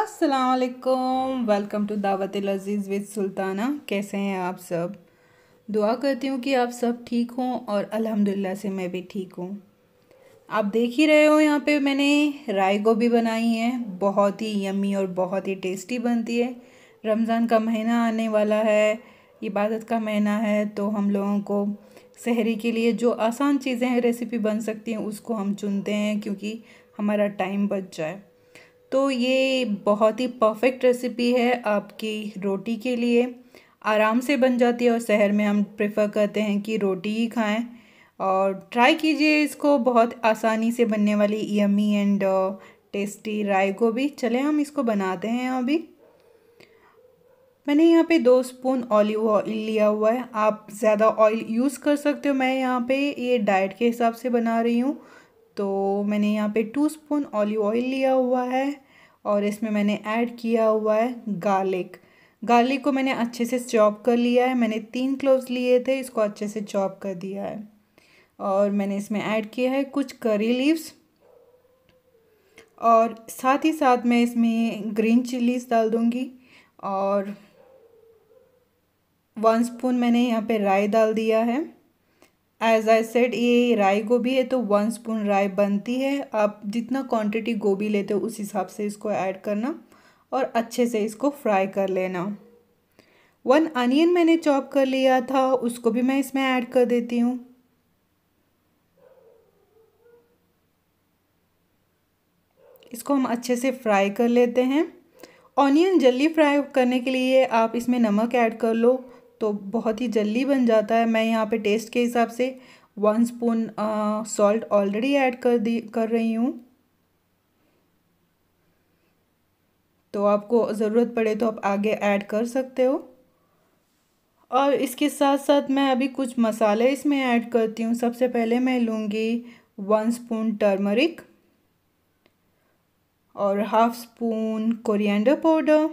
असलकुम welcome to दावत लजीज़ with Sultana कैसे हैं आप सब दुआ करती हूँ कि आप सब ठीक हों और अल्हम्दुलिल्लाह से मैं भी ठीक हूँ आप देख ही रहे हो यहाँ पे मैंने राय गोभी बनाई है बहुत ही यमी और बहुत ही टेस्टी बनती है रमज़ान का महीना आने वाला है इबादत का महीना है तो हम लोगों को सहरी के लिए जो आसान चीज़ें हैं रेसिपी बन सकती हैं उसको हम चुनते हैं क्योंकि हमारा टाइम बच जाए तो ये बहुत ही परफेक्ट रेसिपी है आपकी रोटी के लिए आराम से बन जाती है और शहर में हम प्रेफर करते हैं कि रोटी ही खाएं और ट्राई कीजिए इसको बहुत आसानी से बनने वाली यमी एंड टेस्टी राई को भी चले हम इसको बनाते हैं अभी मैंने यहाँ पे दो स्पून ऑलिव ऑयल लिया हुआ है आप ज़्यादा ऑयल यूज़ कर सकते हो मैं यहाँ पे ये डाइट के हिसाब से बना रही हूँ तो मैंने यहाँ पे टू स्पून ऑलिव ऑयल लिया हुआ है और इसमें मैंने ऐड किया हुआ है गार्लिक गार्लिक को मैंने अच्छे से चॉप कर लिया है मैंने तीन क्लोव्स लिए थे इसको अच्छे से चॉप कर दिया है और मैंने इसमें ऐड किया है कुछ करी लीव्स और साथ ही साथ मैं इसमें ग्रीन चिलीज डाल दूँगी और वन स्पून मैंने यहाँ पे राई डाल दिया है एज आई सेड ये राई गोभी है तो वन स्पून राई बनती है आप जितना क्वांटिटी गोभी लेते हो उस हिसाब से इसको ऐड करना और अच्छे से इसको फ्राई कर लेना वन अनियन मैंने चॉप कर लिया था उसको भी मैं इसमें ऐड कर देती हूँ इसको हम अच्छे से फ्राई कर लेते हैं ऑनियन जल्दी फ्राई करने के लिए आप इसमें नमक ऐड कर लो तो बहुत ही जल्दी बन जाता है मैं यहाँ पे टेस्ट के हिसाब से one spoon salt already add कर दी कर रही हूँ तो आपको ज़रूरत पड़े तो आप आगे ऐड कर सकते हो और इसके साथ साथ मैं अभी कुछ मसाले इसमें ऐड करती हूँ सबसे पहले मैं लूँगी वन स्पून टर्मरिक और हाफ स्पून कोरिएंडर पाउडर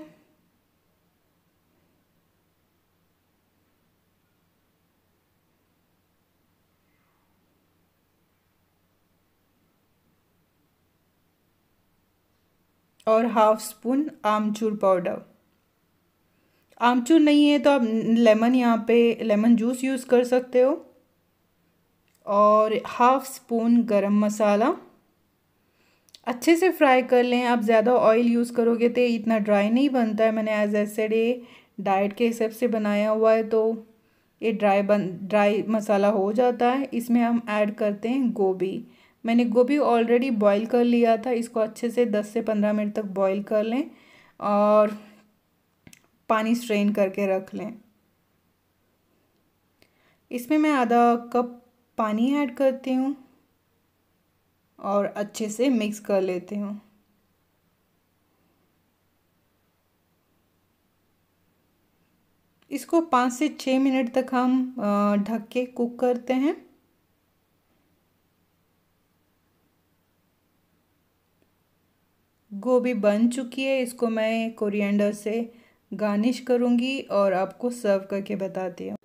और हाफ स्पून आमचूर पाउडर आमचूर नहीं है तो आप लेमन यहाँ पे लेमन जूस यूज़ कर सकते हो और हाफ स्पून गरम मसाला अच्छे से फ्राई कर लें आप ज़्यादा ऑयल यूज़ करोगे तो इतना ड्राई नहीं बनता है मैंने एज एस एड डाइट के हिसाब से बनाया हुआ है तो ये ड्राई बन ड्राई मसाला हो जाता है इसमें हम ऐड करते हैं गोभी मैंने गोभी ऑलरेडी बॉईल कर लिया था इसको अच्छे से दस से पंद्रह मिनट तक बॉईल कर लें और पानी स्ट्रेन करके रख लें इसमें मैं आधा कप पानी ऐड करती हूँ और अच्छे से मिक्स कर लेती हूँ इसको पाँच से छः मिनट तक हम ढक के कुक करते हैं गोभी बन चुकी है इसको मैं कोरिएंडर से गार्निश करूँगी और आपको सर्व करके बताती हूँ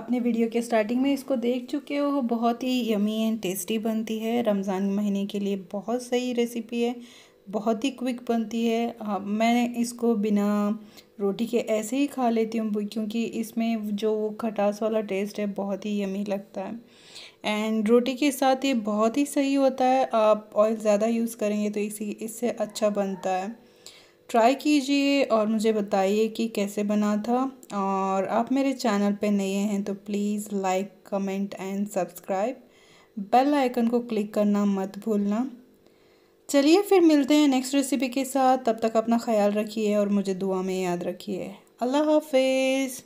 अपने वीडियो के स्टार्टिंग में इसको देख चुके हो बहुत ही यमी एंड टेस्टी बनती है रमज़ान महीने के लिए बहुत सही रेसिपी है बहुत ही क्विक बनती है हाँ, मैं इसको बिना रोटी के ऐसे ही खा लेती हूँ क्योंकि इसमें जो वो खटास वाला टेस्ट है बहुत ही यमी लगता है एंड रोटी के साथ ये बहुत ही सही होता है आप ऑयल ज़्यादा यूज़ करेंगे तो इसी इससे अच्छा बनता है ट्राई कीजिए और मुझे बताइए कि कैसे बना था और आप मेरे चैनल पे नए हैं तो please like comment and subscribe bell icon को क्लिक करना मत भूलना चलिए फिर मिलते हैं नेक्स्ट रेसिपी के साथ तब तक अपना ख्याल रखिए और मुझे दुआ में याद रखिए अल्लाह हाफिज़